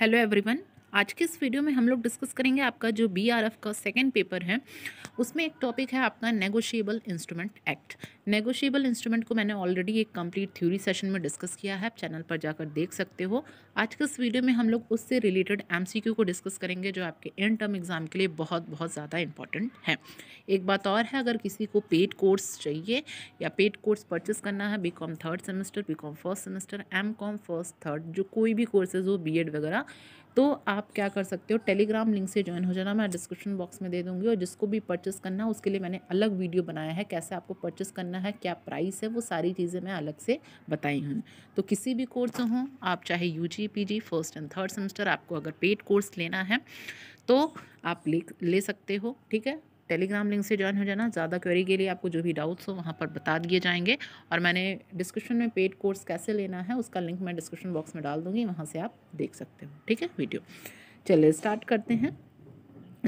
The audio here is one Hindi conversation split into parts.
hello everyone आज के इस वीडियो में हम लोग डिस्कस करेंगे आपका जो बी आर एफ का सेकेंड पेपर है उसमें एक टॉपिक है आपका negotiable instrument act negotiable instrument को मैंने ऑलरेडी एक कंप्लीट थ्योरी सेशन में डिस्कस किया है आप चैनल पर जाकर देख सकते हो आज के इस वीडियो में हम लोग उससे रिलेटेड एम को डिस्कस करेंगे जो आपके एंड टर्म एग्ज़ाम के लिए बहुत बहुत ज़्यादा इंपॉर्टेंट है एक बात और है अगर किसी को पेड कोर्स चाहिए या पेड कोर्स परचेस करना है B third semester B first semester M first third जो कोई भी कोर्सेज हो बी वगैरह तो आप क्या कर सकते हो टेलीग्राम लिंक से ज्वाइन हो जाना मैं डिस्क्रिप्शन बॉक्स में दे दूंगी और जिसको भी परचेस करना है उसके लिए मैंने अलग वीडियो बनाया है कैसे आपको परचेस करना है क्या प्राइस है वो सारी चीज़ें मैं अलग से बताई हूँ तो किसी भी कोर्स हों आप चाहे U G P G first and third semester आपको अगर पेड कोर्स लेना है तो आप ले ले सकते हो ठीक है टेलीग्राम लिंक से ज्वाइन हो जाना ज़्यादा क्वेरी के लिए आपको जो भी डाउट्स हो वहाँ पर बता दिए जाएंगे और मैंने डिस्क्रिप्शन में पेड कोर्स कैसे लेना है उसका लिंक मैं डिस्क्रिप्शन बॉक्स में डाल दूँगी वहाँ से आप देख सकते हो ठीक है वीडियो चलिए स्टार्ट करते हैं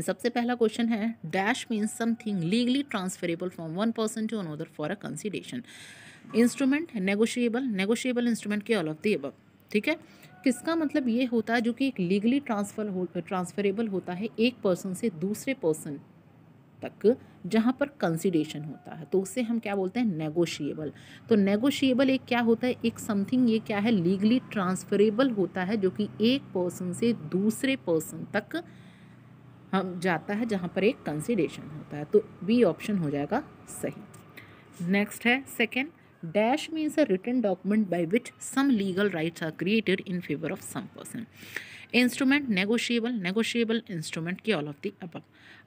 सबसे पहला क्वेश्चन है dash means something legally transferable from one person to another for a consideration instrument negotiable negotiable instrument के ऑल ऑफ दी अब ठीक है किसका मतलब ये होता है जो कि एक लीगली ट्रांसफर हो ट्रांसफरेबल होता है एक पर्सन से दूसरे पर्सन तक जहाँ पर कंसिडेशन होता है तो उससे हम क्या बोलते हैं नेगोशिएबल तो नेगोशिएबल एक क्या होता है एक समथिंग ये क्या है लीगली ट्रांसफरेबल होता है जो कि एक पर्सन से दूसरे पर्सन तक हम जाता है जहाँ पर एक कंसिडेशन होता है तो बी ऑप्शन हो जाएगा सही नेक्स्ट है second dash means a written document by which some legal rights are created in favour of some person instrument negotiable negotiable instrument की ऑल ऑफ दी अब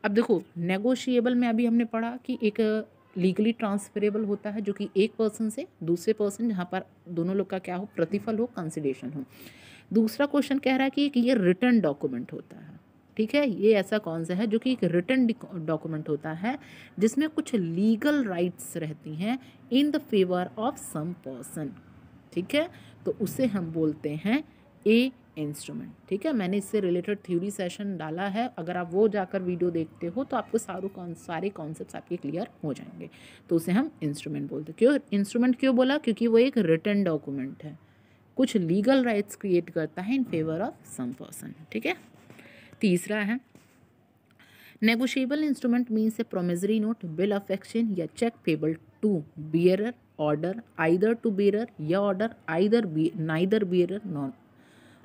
अब देखो नेगोशिएबल में अभी हमने पढ़ा कि एक लीगली uh, ट्रांसफरेबल होता है जो कि एक पर्सन से दूसरे पर्सन जहाँ पर दोनों लोग का क्या हो प्रतिफल हो कंसिडेशन हो दूसरा क्वेश्चन कह रहा है कि, एक ये रिटर्न डॉक्यूमेंट होता है ठीक है ये ऐसा कौन सा है जो कि एक रिटर्न डॉक्यूमेंट होता है जिसमें कुछ लीगल राइट्स रहती हैं in the favour of some person ठीक है तो उसे हम बोलते हैं ए इंस्ट्रूमेंट ठीक है मैंने इससे रिलेटेड थ्योरी सेशन डाला है अगर आप वो जाकर वीडियो देखते हो तो आपको सारो कौन सारे कॉन्सेप्ट आपके क्लियर हो जाएंगे तो उसे हम इंस्ट्रूमेंट बोलते क्यों इंस्ट्रूमेंट क्यों बोला क्योंकि वो एक रिटर्न डॉक्यूमेंट है कुछ लीगल राइट्स क्रिएट करता है in favour of some person ठीक है तीसरा है negotiable instrument means a promissory note bill of exchange या cheque payable to bearer order either to bearer या order either B neither bearer nor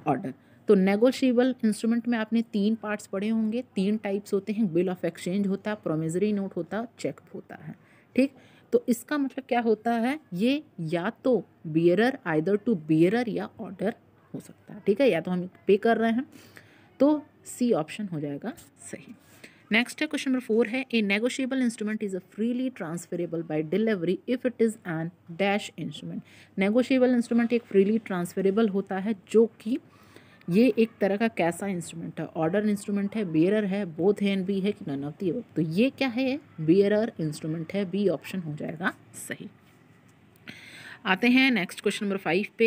order तो नेगोशिएबल इंस्ट्रूमेंट में आपने तीन पार्ट्स पढ़े होंगे तीन टाइप्स होते हैं बिल ऑफ एक्सचेंज होता है प्रोमिजरी नोट होता है चेक होता है ठीक तो इसका मतलब क्या होता है ये या तो बियरर आइदर टू बियरर या ऑर्डर हो सकता है ठीक है या तो हम पे कर रहे हैं तो सी ऑप्शन हो जाएगा सही नेक्स्ट है क्वेश्चन नंबर फोर है a negotiable instrument is a freely transferable by delivery if it is an dash instrument negotiable instrument एक फ्रीली ट्रांसफरेबल होता है जो कि ये एक तरह का कैसा इंस्ट्रूमेंट है ऑर्डर इंस्ट्रूमेंट है बियरर है बोथ हैंड भी बी है कि नन ऑफ दी तो ये क्या है बियरर इंस्ट्रूमेंट है बी ऑप्शन हो जाएगा सही आते हैं नेक्स्ट क्वेश्चन नंबर फाइव पे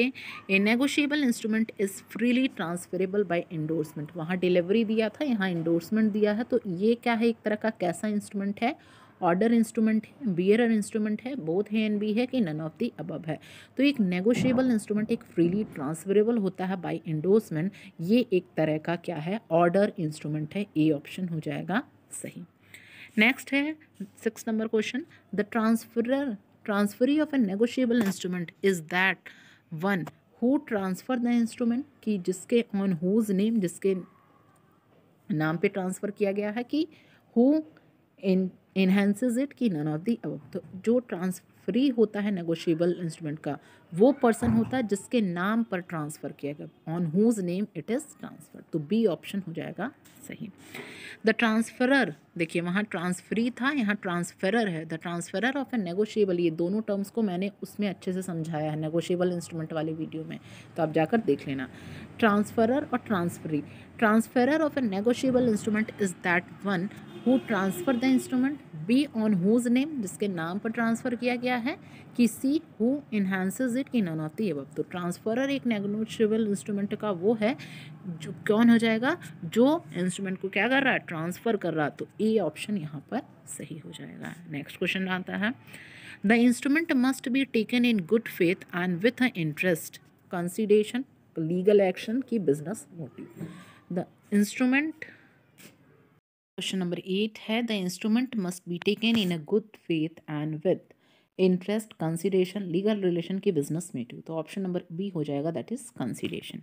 a negotiable instrument is freely transferable by endorsement वहाँ डिलीवरी दिया था यहाँ इंडोर्समेंट दिया है तो ये क्या है एक तरह का कैसा इंस्ट्रूमेंट है ऑर्डर इंस्ट्रूमेंट है बियरर इंस्ट्रूमेंट है बोथ है एन बी है कि नन ऑफ दी अबब है तो एक नेगोशिएबल इंस्ट्रूमेंट एक फ्रीली ट्रांसफरेबल होता है बाय इंडोर्समेंट ये एक तरह का क्या है ऑर्डर इंस्ट्रूमेंट है ए ऑप्शन हो जाएगा सही नेक्स्ट है six number question the transferor transferee of a negotiable instrument is that one who transfer the instrument कि जिसके ऑन हुज नेम जिसके नाम पे ट्रांसफ़र किया गया है कि हु इन इन्हेंसेज इट कि नन ऑफ दी अब तो जो ट्रांसफर फ्री होता है नेगोशिएबल इंस्ट्रूमेंट का वो पर्सन होता है जिसके नाम पर ट्रांसफ़र किया गया on whose name it is transfer तो बी ऑप्शन हो जाएगा सही द ट्रांसफरर देखिए वहाँ ट्रांसफ्री था यहाँ ट्रांसफरर है the transferor of a negotiable ये दोनों टर्म्स को मैंने उसमें अच्छे से समझाया है नेगोशिएबल इंस्ट्रूमेंट वाले वीडियो में तो आप जाकर देख लेना ट्रांसफरर और transferee transferor of a negotiable instrument is that one who transfer the instrument B on whose name जिसके नाम पर ट्रांसफ़र किया गया है कि C who enhances it in of the तो ट्रांसफरर एक नेगोशियबल इंस्ट्रूमेंट का वो है जो कौन हो जाएगा जो इंस्ट्रूमेंट को क्या कर रहा है ट्रांसफ़र कर रहा तो ए ऑप्शन यहाँ पर सही हो जाएगा नेक्स्ट क्वेश्चन आता है the instrument must be taken in good faith and with a interest consideration legal action की business motive the instrument question number eight है the instrument must be taken in a good faith and with interest consideration legal relation के बिजनेस में टू तो ऑप्शन नंबर बी हो जाएगा that is consideration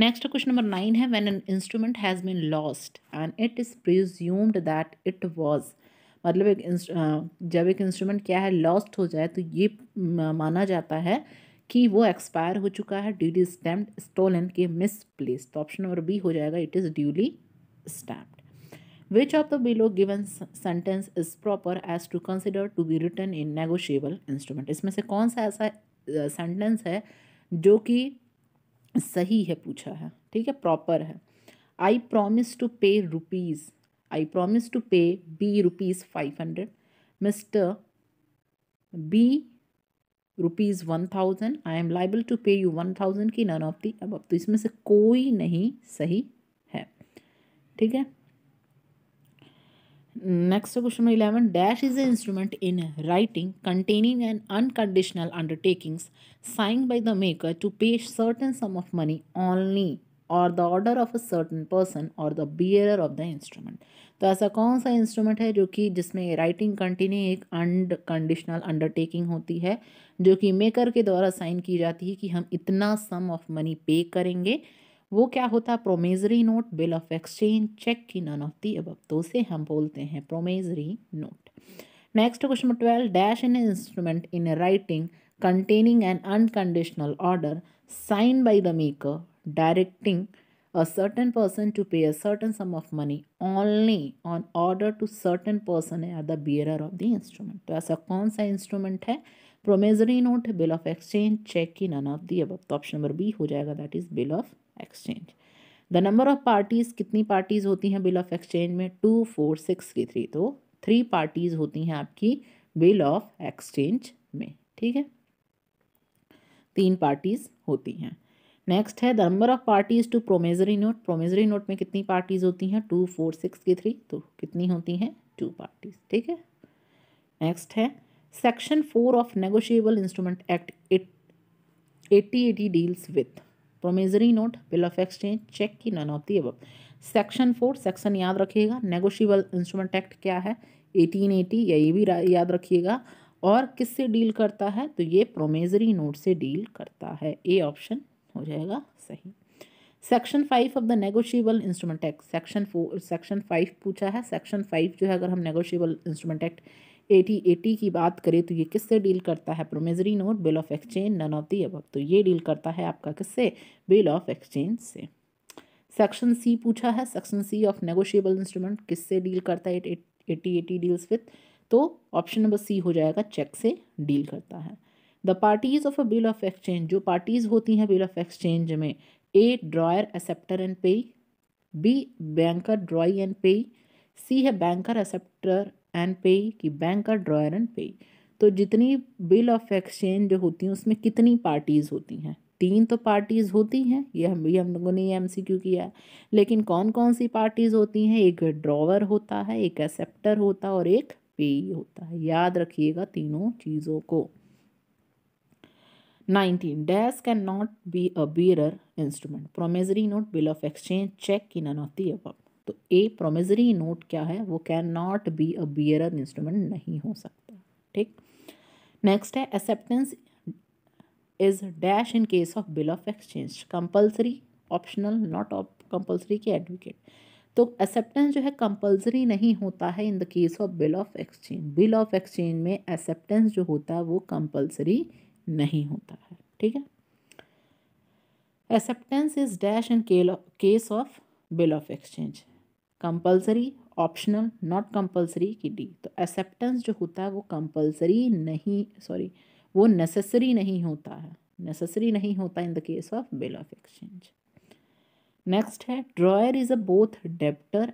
next question number nine है when an instrument has been lost and it is presumed that it was मतलब एक जब एक इंस्ट्रूमेंट क्या है लॉस्ट हो जाए तो ये माना जाता है कि वो एक्सपायर हो चुका है ड्यूली स्टैम्प स्टोलन के मिसप्लेस तो ऑप्शन नंबर बी हो जाएगा it is duly stamp Which of the below given sentence is proper as to consider to be written in negotiable instrument? इसमें से कौन सा ऐसा सेंटेंस है जो कि सही है पूछा है ठीक है प्रॉपर है I promise to pay rupees I promise to pay B rupees five hundred mister B rupees one thousand I am liable to pay you one thousand की नन ऑफ दी अब तो इसमें से कोई नहीं सही है ठीक है next question number eleven dash is a instrument in writing containing an unconditional undertakings sign by the maker to pay certain sum of money only or the order of a certain person or the bearer of the instrument तो ऐसा कौन सा इंस्ट्रूमेंट है जो कि जिसमें राइटिंग कंटिन्यू एक अनकंडीशनल अंडरटेकिंग होती है जो कि मेकर के द्वारा साइन की जाती है कि हम इतना सम ऑफ मनी पे करेंगे वो क्या होता है promissory note bill of exchange cheque की नन ऑफ दी अब तो उसे हम बोलते हैं promissory note next question number twelve dash in instrument in writing containing an unconditional order sign by the maker directing a certain person to pay a certain sum of money only on order to certain person or the bearer of the instrument तो ऐसा कौन सा इंस्ट्रूमेंट है promissory note bill of exchange cheque की नन ऑफ दी अब तो ऑप्शन नंबर बी हो जाएगा that is bill of exchange the number of parties कितनी पार्टीज़ होती हैं बिल ऑफ एक्सचेंज में टू फोर सिक्स की थ्री तो थ्री पार्टीज़ होती हैं आपकी बिल ऑफ एक्सचेंज में ठीक है तीन पार्टीज़ होती हैं नेक्स्ट है the number of parties two promissory note promissory note में कितनी पार्टीज़ होती हैं टू फोर सिक्स की थ्री तो कितनी होती हैं टू पार्टीज़ ठीक है नेक्स्ट है section four of negotiable instrument act it eighty eighty deals with promissory note bill of exchange cheque की none of the above section four section याद रखिएगा नेगोशियबल इंस्ट्रूमेंट एक्ट क्या है 1880 या ये भी याद रखिएगा और किससे डील करता है तो ये प्रोमेजरी नोट से डील करता है ए ऑप्शन हो जाएगा सही section five of the negotiable instrument act section four section five पूछा है सेक्शन फाइव जो है अगर हम negotiable instrument act eighty eighty की बात करें तो ये किससे डील करता है promissory note bill of exchange none of the above तो ये डील करता है आपका किससे बिल ऑफ एक्सचेंज से सेक्शन सी पूछा है section C of negotiable instrument किससे डील करता है एटी एटी डील्स विथ तो ऑप्शन नंबर सी हो जाएगा चेक से डील करता है the parties of a bill of exchange जो पार्टीज़ होती हैं बिल ऑफ एक्सचेंज में A drawer acceptor and payee B banker drawee and payee C है बैंकर एक्सेप्टर एंड पे कि बैंक का ड्रॉयर एंड पे तो जितनी बिल ऑफ एक्सचेंज जो होती हैं उसमें कितनी पार्टीज़ होती हैं तीन तो पार्टीज़ होती हैं ये हम भी हम लोगों ने ये एम सी क्यू किया है लेकिन कौन कौन सी पार्टीज़ होती हैं एक ड्रॉवर होता है एक एक्सेप्टर होता है और एक पे होता है याद रखिएगा तीनों चीज़ों को nineteen dash can not be a bearer instrument promissory note bill of exchange cheque की नन ऑफ दी अब तो ए प्रोमिजरी नोट क्या है वो can not be a bearer instrument नहीं हो सकता ठीक नेक्स्ट है acceptance is dash in case of bill of exchange compulsory optional not compulsory के एडवोकेट तो एक्सेप्टेंस जो है कंपल्सरी नहीं होता है in the case of bill of exchange bill of exchange में एक्सेप्टेंस जो होता है वो कंपल्सरी नहीं होता है ठीक है acceptance is dash in case of bill of exchange compulsory optional not compulsory की डी तो एक्सेप्टेंस जो होता है वो कंपलसरी नहीं सॉरी वो नेसेसरी नहीं होता है नेसेसरी नहीं होता in the case of bill of exchange next है drawer is a both debtor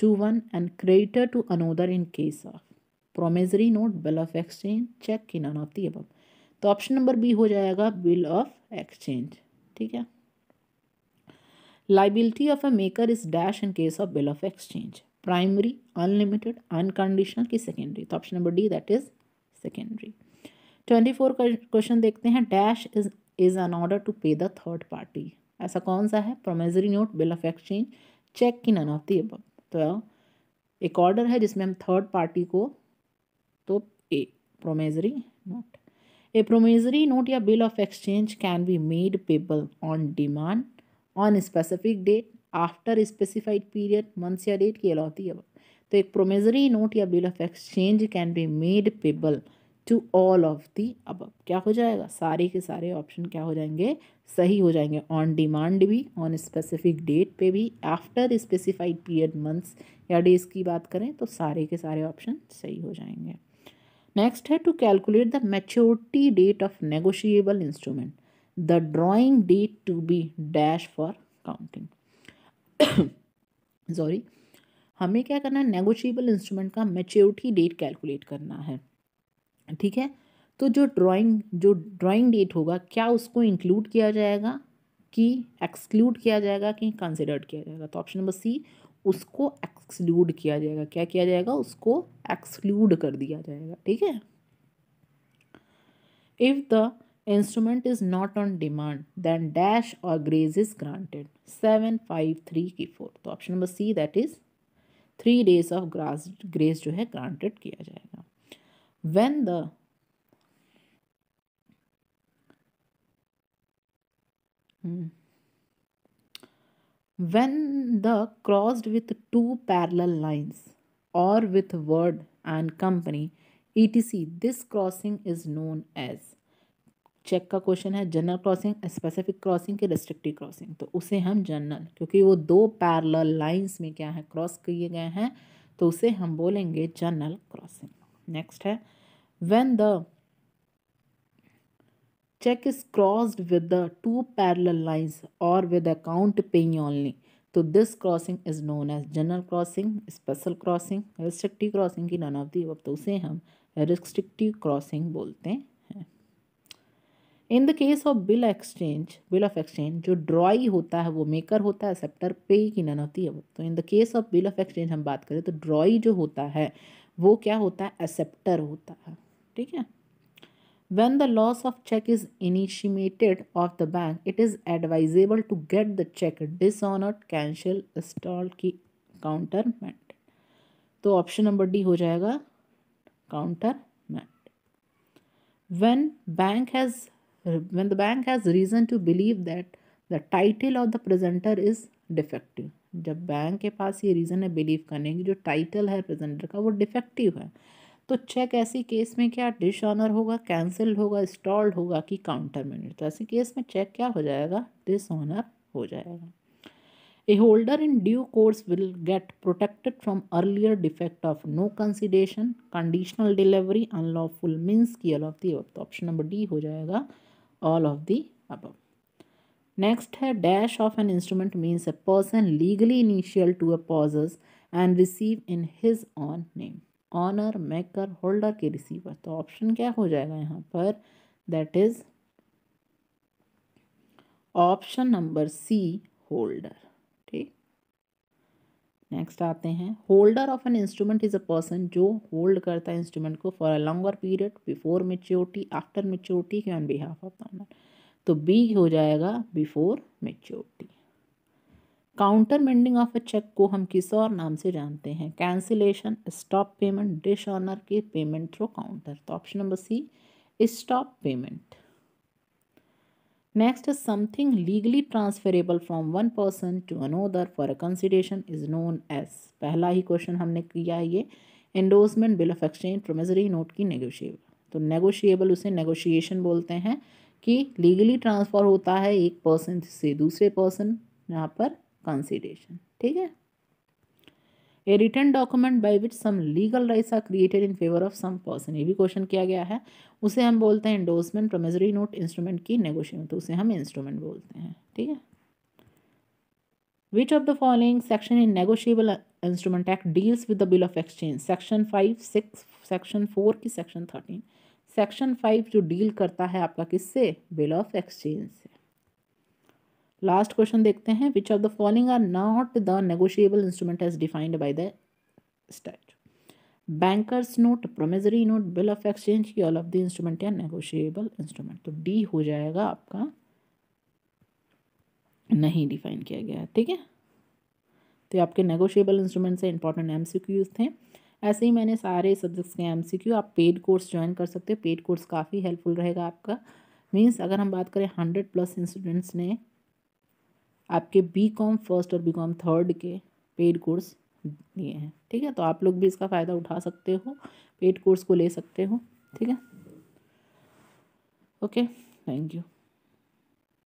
to one and creditor to another in case of promissory note bill of exchange cheque की नन ऑफ दी अब तो ऑप्शन नंबर बी हो जाएगा बिल ऑफ एक्सचेंज ठीक है liability of a maker is dash in case of bill of exchange primary unlimited unconditional की सेकेंडरी तो option number D that is secondary twenty four question देखते हैं dash is is an order to pay the third party ऐसा कौन सा है promissory note bill of exchange cheque की नन ऑफ दी अब तो एक ऑर्डर है जिसमें हम थर्ड पार्टी को तो a promissory note a promissory note या bill of exchange can be made payable on demand on specific date after specified period months या डेट की अलौती अब तो एक प्रोमेजरी नोट या bill of exchange can be made payable to all of the above क्या हो जाएगा सारे के सारे ऑप्शन क्या हो जाएंगे सही हो जाएंगे ऑन डिमांड भी ऑन स्पेसिफिक डेट पे भी आफ्टर स्पेसिफाइड पीरियड मंथ्स या डेज की बात करें तो सारे के सारे ऑप्शन सही हो जाएंगे नेक्स्ट है to calculate the maturity date of negotiable instrument the drawing date to be dash for counting sorry हमें क्या करना है नेगोशिएबल इंस्ट्रूमेंट का मेच्योरिटी डेट कैलकुलेट करना है ठीक है तो जो ड्राइंग जो ड्राइंग डेट होगा क्या उसको इंक्लूड किया जाएगा कि एक्सक्लूड किया जाएगा कि कंसिडर्ड किया जाएगा तो ऑप्शन नंबर सी उसको एक्सक्लूड किया जाएगा क्या किया जाएगा उसको एक्सक्लूड कर दिया जाएगा ठीक है if the instrument is not on demand then dash or grace is granted 7 5 3 की option number C that is three days of grace grace of grace granted जो है granted when the hmm. when the crossed with two parallel lines or with word and company etc this crossing is known as check का क्वेश्चन है जनरल क्रॉसिंग स्पेसिफिक क्रॉसिंग के रेस्ट्रिक्टिव क्रॉसिंग तो उसे हम जनरल क्योंकि वो दो पैरल लाइन्स में क्या है क्रॉस किए गए हैं तो उसे हम बोलेंगे जनरल क्रॉसिंग नेक्स्ट है when the check is crossed with the two parallel lines और विद अकाउंट पेइंग ऑनली तो this crossing is known as general crossing special crossing restrictive crossing की नन ऑफ दी वक्त उसे हम रेस्ट्रिक्टिव क्रॉसिंग बोलते हैं in the case of bill exchange bill of exchange जो ड्रॉई होता है वो मेकर होता है एक्सेप्टर पे की नन होती है वो तो in the case of bill of exchange हम बात करें तो ड्रॉई जो होता है वो क्या होता है एक्सेप्टर होता है ठीक है when the loss of check is initiated of the bank it is advisable to get the check dishonoured cancel stall की काउंटरमेंट तो ऑप्शन नंबर डी हो जाएगा countermand when bank has when the bank has reason to believe that the title of the presenter is defective जब बैंक के पास ये रीज़न है बिलीव करने की जो टाइटल है प्रेजेंटर का वो डिफेक्टिव है तो चेक ऐसी केस में क्या डिश ऑनर होगा कैंसिल होगा स्टॉल्ड होगा कि काउंटर मिनट तो ऐसे केस में चेक क्या हो जाएगा डिस ऑनर हो जाएगा a holder in due course will get protected from earlier defect of no consideration conditional delivery unlawful means की all of the option number D हो जाएगा all of the above. Next है dash of an instrument means a person legally initial to a possess and receive in his own name. Honour maker holder के रिसीवर तो ऑप्शन क्या हो जाएगा यहाँ पर that is option number C holder next आते हैं holder of an instrument is a person जो होल्ड करता है इंस्ट्रूमेंट को for a longer period before maturity after maturity on behalf of the तो बी हो जाएगा before maturity countermanding of a check को हम किस और नाम से जानते हैं cancellation stop payment dishonour के पेमेंट थ्रो काउंटर तो option number C stop payment Next, something legally transferable from one person to another for a consideration is known as पहला ही क्वेश्चन हमने किया है ये endorsement bill of exchange promissory note की नेगोशिएबल तो नेगोशिएबल उसे नेगोशिएशन बोलते हैं कि लीगली ट्रांसफ़र होता है एक पर्सन से दूसरे पर्सन यहाँ पर कंसिडेशन ठीक है a written document by which some legal rights are created in favour of some person ये भी क्वेश्चन किया गया है उसे हम बोलते हैं इंडोर्समेंट प्रोमेजरी नोट इंस्ट्रूमेंट की नेगोशियन तो उसे हम इंस्ट्रूमेंट बोलते हैं ठीक है which of the following section in negotiable instrument act deals with the bill of exchange section five six section four की सेक्शन थर्टीन सेक्शन फाइव जो डील करता है आपका किससे बिल ऑफ एक्सचेंज से लास्ट क्वेश्चन देखते हैं which of the following are not the negotiable instrument as defined by the statute bankers note promissory note bill of exchange की ऑल ऑफ द इंस्ट्रूमेंट या नेगोशिएबल इंस्ट्रूमेंट तो डी हो जाएगा आपका नहीं डिफाइन किया गया है ठीक है तो आपके नेगोशिएबल इंस्ट्रूमेंट से इंपॉर्टेंट एम सी क्यूज थे ऐसे ही मैंने सारे सब्जेक्ट्स के एम सी क्यू आप पेड कोर्स ज्वाइन कर सकते हो पेड कोर्स काफ़ी हेल्पफुल रहेगा आपका मीन्स अगर हम बात करें हंड्रेड प्लस स्टूडेंट्स ने आपके बी कॉम फर्स्ट और बी कॉम थर्ड के पेड कोर्स दिए हैं ठीक है तो आप लोग भी इसका फ़ायदा उठा सकते हो पेड कोर्स को ले सकते हो ठीक है ओके थैंक यू